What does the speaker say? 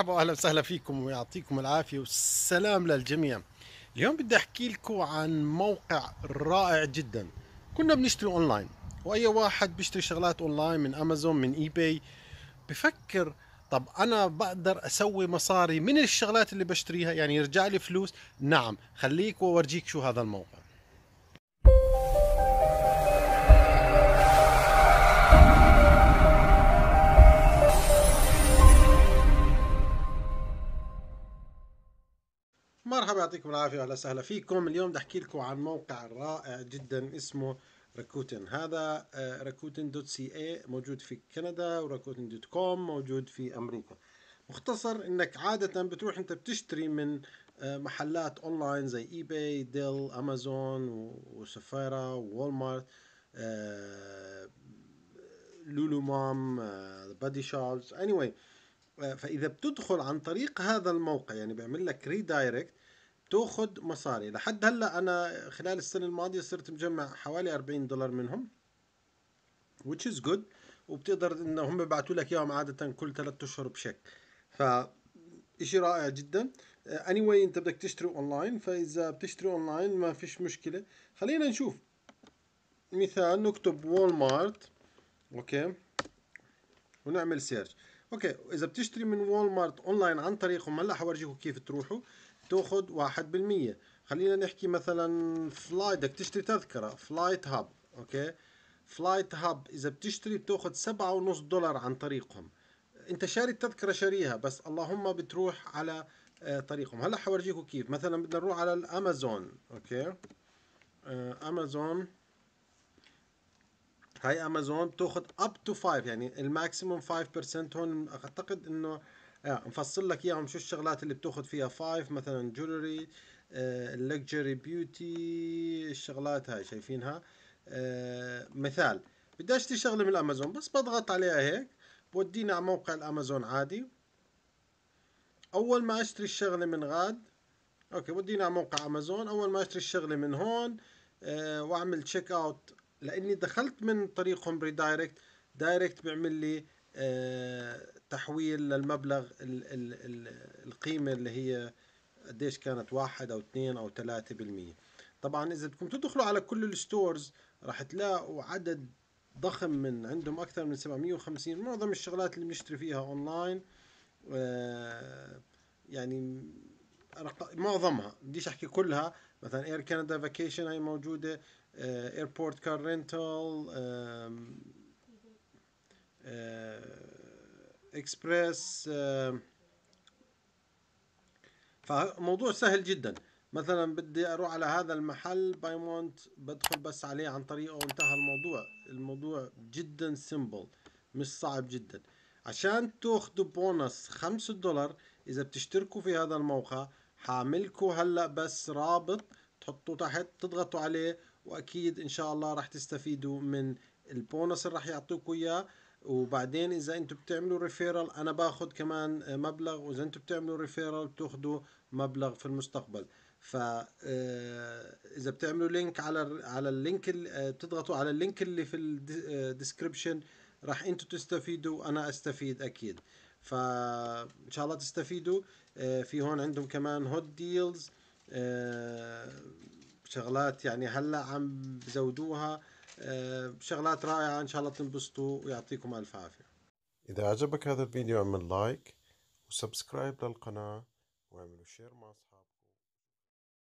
مرحبا واهلا وسهلا فيكم ويعطيكم العافيه والسلام للجميع. اليوم بدي احكي لكم عن موقع رائع جدا. كنا بنشتري اونلاين واي واحد بيشتري شغلات اونلاين من امازون من اي باي بفكر طب انا بقدر اسوي مصاري من الشغلات اللي بشتريها يعني يرجع لي فلوس؟ نعم خليك واورجيك شو هذا الموقع. مرحبا يعطيكم العافية أهلا وسهلا فيكم اليوم بدي أحكي لكم عن موقع رائع جدا اسمه ركوتن هذا آه، ركوتن دوت سي اي موجود في كندا وركوتن دوت كوم موجود في أمريكا مختصر انك عادة بتروح انت بتشتري من آه، محلات اونلاين زي اي باي ديل امازون وسفيرا وول مارت آه، لولو مام بادي شوبس anyway فاذا بتدخل عن طريق هذا الموقع يعني بيعمل لك ريدايركت بتاخذ مصاري لحد هلا انا خلال السنه الماضيه صرت مجمع حوالي 40 دولار منهم which is good وبتقدر انه هم بيبعثوا لك اياهم عاده كل ثلاثة اشهر بشيك ف شيء رائع جدا اني anyway, انت بدك تشتري اونلاين فاذا بتشتري اونلاين ما فيش مشكله خلينا نشوف مثال نكتب وول مارت اوكي ونعمل سيرش اوكي اذا بتشتري من وول مارت اونلاين عن طريقهم هلا حورجيكم كيف تروحوا تاخذ 1% خلينا نحكي مثلا فلايت بدك تشتري تذكره فلايت هاب اوكي فلايت هاب اذا بتشتري بتاخذ سبعة ونص دولار عن طريقهم انت شاري التذكره شاريها بس اللهم بتروح على آه، طريقهم هلا حورجيكم كيف مثلا بدنا نروح على الامازون اوكي آه، امازون هاي امازون بتاخذ اب تو 5 يعني الماكسيموم 5% هون اعتقد انه آه مفصل لك اياهم شو الشغلات اللي بتاخذ فيها 5 مثلا جولري آه اللكجري بيوتي الشغلات هاي شايفينها آه مثال بدي اشتري شغله من الامازون بس بضغط عليها هيك بوديني على موقع الامازون عادي اول ما اشتري الشغله من غاد اوكي بوديني على موقع امازون اول ما اشتري الشغله من هون أه واعمل تشيك اوت لاني دخلت من طريقهم ريدايركت دايركت بيعمل لي آه، تحويل للمبلغ القيمة اللي هي قديش كانت واحد او اثنين او ثلاثة بالمية طبعا اذا بدكم تدخلوا على كل الستورز راح تلاقوا عدد ضخم من عندهم اكثر من 750 معظم الشغلات اللي بنشتري فيها اونلاين آه، يعني رق... معظمها بديش احكي كلها مثلا اير كندا فاكيشن هاي موجوده ايربورت كار رينتال اكسبريس فموضوع سهل جدا مثلا بدي اروح على هذا المحل بايمونت بدخل بس عليه عن طريقه وانتهى الموضوع الموضوع جدا سيمبل مش صعب جدا عشان تاخذوا بونص 5 دولار اذا بتشتركوا في هذا الموقع حاملكم هلا بس رابط تحطوه تحت تضغطوا عليه واكيد ان شاء الله رح تستفيدوا من البونص اللي رح يعطوكم اياه وبعدين اذا انتم بتعملوا ريفيرال انا باخذ كمان مبلغ واذا انتم بتعملوا ريفيرال بتاخذوا مبلغ في المستقبل ف آه، اذا بتعملوا لينك على على اللينك بتضغطوا آه، على اللينك اللي في الديسكربشن راح انتم تستفيدوا وانا استفيد اكيد فان شاء الله تستفيدوا آه، في هون عندهم كمان هوت آه، ديلز شغلات يعني هلا عم بزودوها آه، شغلات رائعه ان شاء الله تنبسطوا ويعطيكم الف عافيه اذا عجبك هذا الفيديو اعمل لايك وسبسكرايب للقناه واعملوا شير مع اصحابك